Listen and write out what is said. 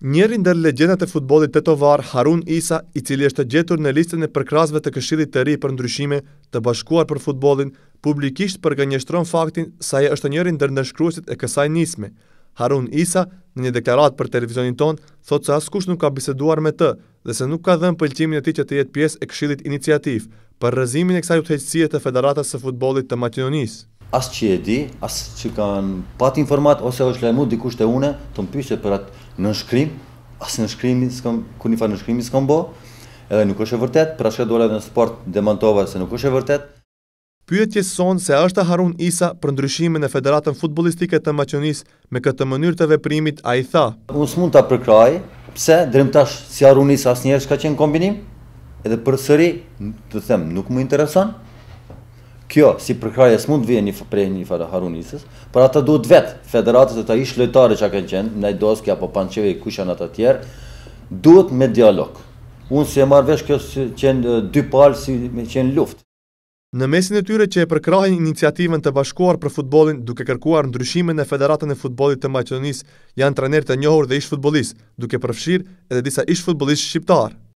Njëri ndër legjendat e futbollit tetovar Harun Isa, i cili është gjetur në listën e përkrasve të Këshillit të Ri për ndryshime të bashkuar për futbollin, publikisht përgënjeshtron faktin se ai është njëri ndër ndëshkruesit e kësaj nisme. Harun Isa në një deklaratë për televizionin ton thotë se askush nuk ka biseduar me të dhe se nuk ka dhënë pëlqimin e tij që të jetë pjesë e Këshillit Iniciativ për rrëzimin e kësaj udhëheqësie të Federatës së Futbollit të Maqedonisë as që e di, as që kanë pat informat, ose është lajmu dikush të une, të më pyshe për atë nënshkrim, as nënshkrimi, ku një farë nënshkrimi s'kam bo, edhe nuk është e vërtet, pra shkë dole dhe në sport demantova se nuk është e vërtet. Pyetjes son se është të harun Isa për ndryshimin e Federatën Futbolistike të Maqenis me këtë mënyrë të veprimit a i tha. Unë mund të përkraj, pse, dërim tash, si harun Isa as njerë shka qenë kombinim, edhe për sëri, të them, nuk më interesan, kjo si përkraje së mund vje një prej një farë harunisës, për ata duhet vetë federatës e ta ishë lojtare që a kënë qenë, në i apo panqeve i kushan atë atjerë, duhet me dialog. Unë si e marrë vesh kjo si qenë dy palë si me qenë luft. Në mesin e tyre që e përkrahin iniciativën të bashkuar për futbolin duke kërkuar ndryshimin e Federatën e Futbolit të Maqedonisë, janë trener të njohur dhe ish futbollist, duke përfshirë edhe disa ish futbollist shqiptarë.